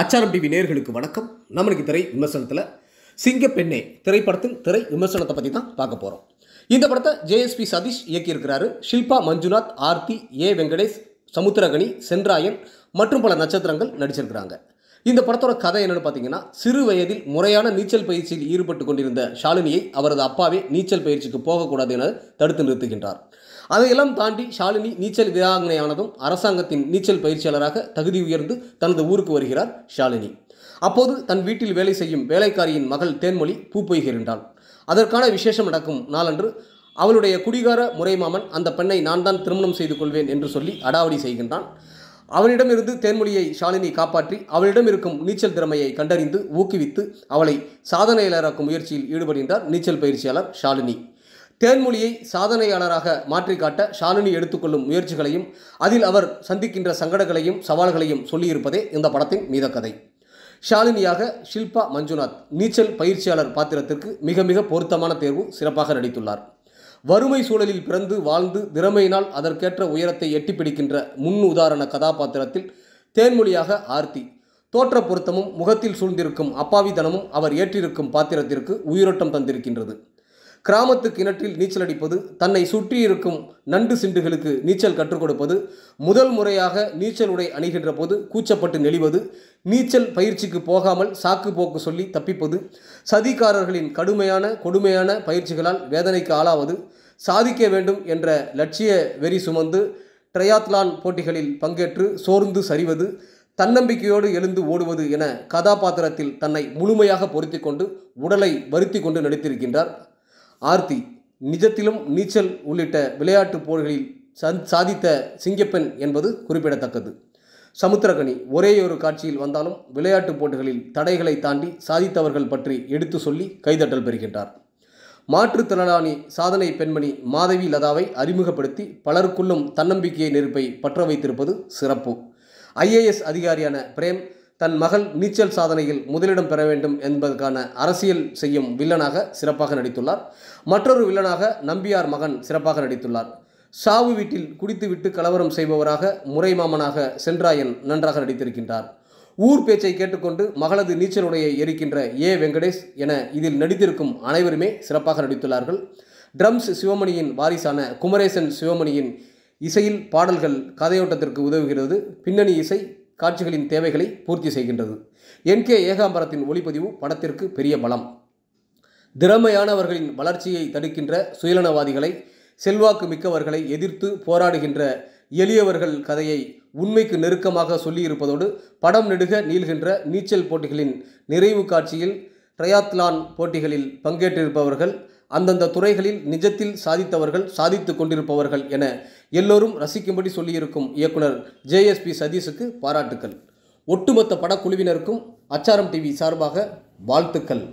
ஆச்சாரம் டிவி நேர்களுக்கு வணக்கம் நம்மளுக்கு திரை விமர்சனத்தில் சிங்க பெண்ணே திரைப்படத்தின் திரை விமர்சனத்தை பற்றி தான் பார்க்க போகிறோம் இந்த படத்தை ஜேஎஸ்பி சதீஷ் இயக்கியிருக்கிறாரு ஷில்பா மஞ்சுநாத் ஆர்த்தி ஏ வெங்கடேஷ் சமுத்திரகனி சென்ராயன் மற்றும் பல நட்சத்திரங்கள் நடிச்சிருக்கிறாங்க இந்த படத்தோட கதை என்னென்னு பார்த்தீங்கன்னா சிறு வயதில் முறையான நீச்சல் பயிற்சியில் ஈடுபட்டு கொண்டிருந்த ஷாலினியை அவரது அப்பாவே நீச்சல் பயிற்சிக்கு போகக்கூடாது என தடுத்து நிறுத்துகின்றார் அதையெல்லாம் தாண்டி ஷாலினி நீச்சல் வீராங்கனையானதும் அரசாங்கத்தின் நீச்சல் பயிற்சியாளராக தகுதி உயர்ந்து தனது ஊருக்கு வருகிறார் ஷாலினி அப்போது தன் வீட்டில் வேலை செய்யும் வேலைக்காரியின் மகள் தேன்மொழி பூ பொய்கின்றாள் அதற்கான விசேஷம் நடக்கும் நாளன்று அவளுடைய குடிகார முறைமாமன் அந்த பெண்ணை நான் தான் திருமணம் செய்து கொள்வேன் என்று சொல்லி அடாவடி செய்கின்றான் அவனிடமிருந்து தேன்மொழியை ஷாலினி காப்பாற்றி அவளிடம் இருக்கும் நீச்சல் திறமையை கண்டறிந்து ஊக்குவித்து அவளை சாதனையிலராக்கும் முயற்சியில் ஈடுபடுகின்றார் நீச்சல் பயிற்சியாளர் ஷாலினி தேன்மொழியை சாதனையாளராக மாற்றி காட்ட ஷாலினி எடுத்துக்கொள்ளும் முயற்சிகளையும் அதில் அவர் சந்திக்கின்ற சங்கடங்களையும் சவால்களையும் சொல்லியிருப்பதே இந்த படத்தின் மீத கதை ஷாலினியாக ஷில்பா மஞ்சுநாத் நீச்சல் பயிற்சியாளர் பாத்திரத்திற்கு மிக மிக பொருத்தமான தேர்வு சிறப்பாக நடித்துள்ளார் வறுமை சூழலில் பிறந்து வாழ்ந்து திறமையினால் அதற்கேற்ற உயரத்தை எட்டி பிடிக்கின்ற முன் உதாரண கதாபாத்திரத்தில் தேன்மொழியாக ஆர்த்தி தோற்ற பொருத்தமும் முகத்தில் சூழ்ந்திருக்கும் அப்பாவித்தனமும் அவர் ஏற்றிருக்கும் பாத்திரத்திற்கு உயிரோட்டம் தந்திருக்கின்றது கிராமத்து கிணற்றில் நீச்சல் அடிப்பது தன்னை சுற்றியிருக்கும் நண்டு சிண்டுகளுக்கு நீச்சல் கற்றுக் கொடுப்பது முதல் முறையாக நீச்சல் உடை அணிகின்ற போது கூச்சப்பட்டு நெளிவது நீச்சல் பயிற்சிக்கு போகாமல் சாக்கு போக்கு சொல்லி தப்பிப்பது சதிகாரர்களின் கடுமையான கொடுமையான பயிற்சிகளால் வேதனைக்கு ஆளாவது சாதிக்க வேண்டும் என்ற லட்சிய வெறி சுமந்து ட்ரையாத்லான் போட்டிகளில் பங்கேற்று சோர்ந்து சரிவது தன்னம்பிக்கையோடு எழுந்து ஓடுவது என கதாபாத்திரத்தில் தன்னை முழுமையாக பொருத்தி கொண்டு உடலை வருத்தி கொண்டு நடித்திருக்கின்றார் ஆர்த்தி நிஜத்திலும் நீச்சல் உள்ளிட்ட விளையாட்டுப் போர்களில் சந் சாதித்த சிங்கப்பெண் என்பது குறிப்பிடத்தக்கது சமுத்திரகனி ஒரே ஒரு காட்சியில் வந்தாலும் விளையாட்டுப் போட்டிகளில் தடைகளை தாண்டி சாதித்தவர்கள் பற்றி எடுத்து சொல்லி கைதட்டல் பெறுகின்றார் மாற்றுத்திறனாளி சாதனை பெண்மணி மாதவி லதாவை அறிமுகப்படுத்தி பலருக்குள்ளும் தன்னம்பிக்கையை நெருப்பை பற்ற வைத்திருப்பது சிறப்பு ஐஏஎஸ் அதிகாரியான பிரேம் தன் மகள் நீச்சல் சாதனையில் முதலிடம் பெற வேண்டும் என்பதற்கான அரசியல் செய்யும் வில்லனாக சிறப்பாக நடித்துள்ளார் மற்றொரு வில்லனாக நம்பியார் மகன் சிறப்பாக நடித்துள்ளார் சாவு வீட்டில் குடித்துவிட்டு கலவரம் செய்பவராக முறைமாமனாக சென்றாயன் நன்றாக நடித்திருக்கின்றார் ஊர் பேச்சை கேட்டுக்கொண்டு மகளது நீச்சலுடையை எரிக்கின்ற ஏ வெங்கடேஷ் என இதில் நடித்திருக்கும் அனைவருமே சிறப்பாக நடித்துள்ளார்கள் ட்ரம்ஸ் சிவமணியின் வாரிசான குமரேசன் சிவமணியின் இசையில் பாடல்கள் கதையோட்டத்திற்கு உதவுகிறது பின்னணி இசை காட்சிகளின் தேவைகளை பூர்த்தி செய்கின்றது என் கே ஏகாம்பரத்தின் ஒளிப்பதிவு படத்திற்கு பெரிய பலம் திறமையானவர்களின் வளர்ச்சியை தடுக்கின்ற சுயலனவாதிகளை செல்வாக்கு மிக்கவர்களை எதிர்த்து போராடுகின்ற எளியவர்கள் கதையை உண்மைக்கு நெருக்கமாக சொல்லியிருப்பதோடு படம் நெடுக நீள்கின்ற நீச்சல் போட்டிகளின் நிறைவு காட்சியில் ட்ரையாத்லான் போட்டிகளில் பங்கேற்றிருப்பவர்கள் அந்தந்த துறைகளில் நிஜத்தில் சாதித்தவர்கள் சாதித்து கொண்டிருப்பவர்கள் என எல்லோரும் ரசிக்கும்படி சொல்லியிருக்கும் இயக்குனர் ஜேஎஸ்பி சதீஷுக்கு பாராட்டுக்கள் ஒட்டுமொத்த படக்குழுவினருக்கும் அச்சாரம் டிவி சார்பாக வாழ்த்துக்கள்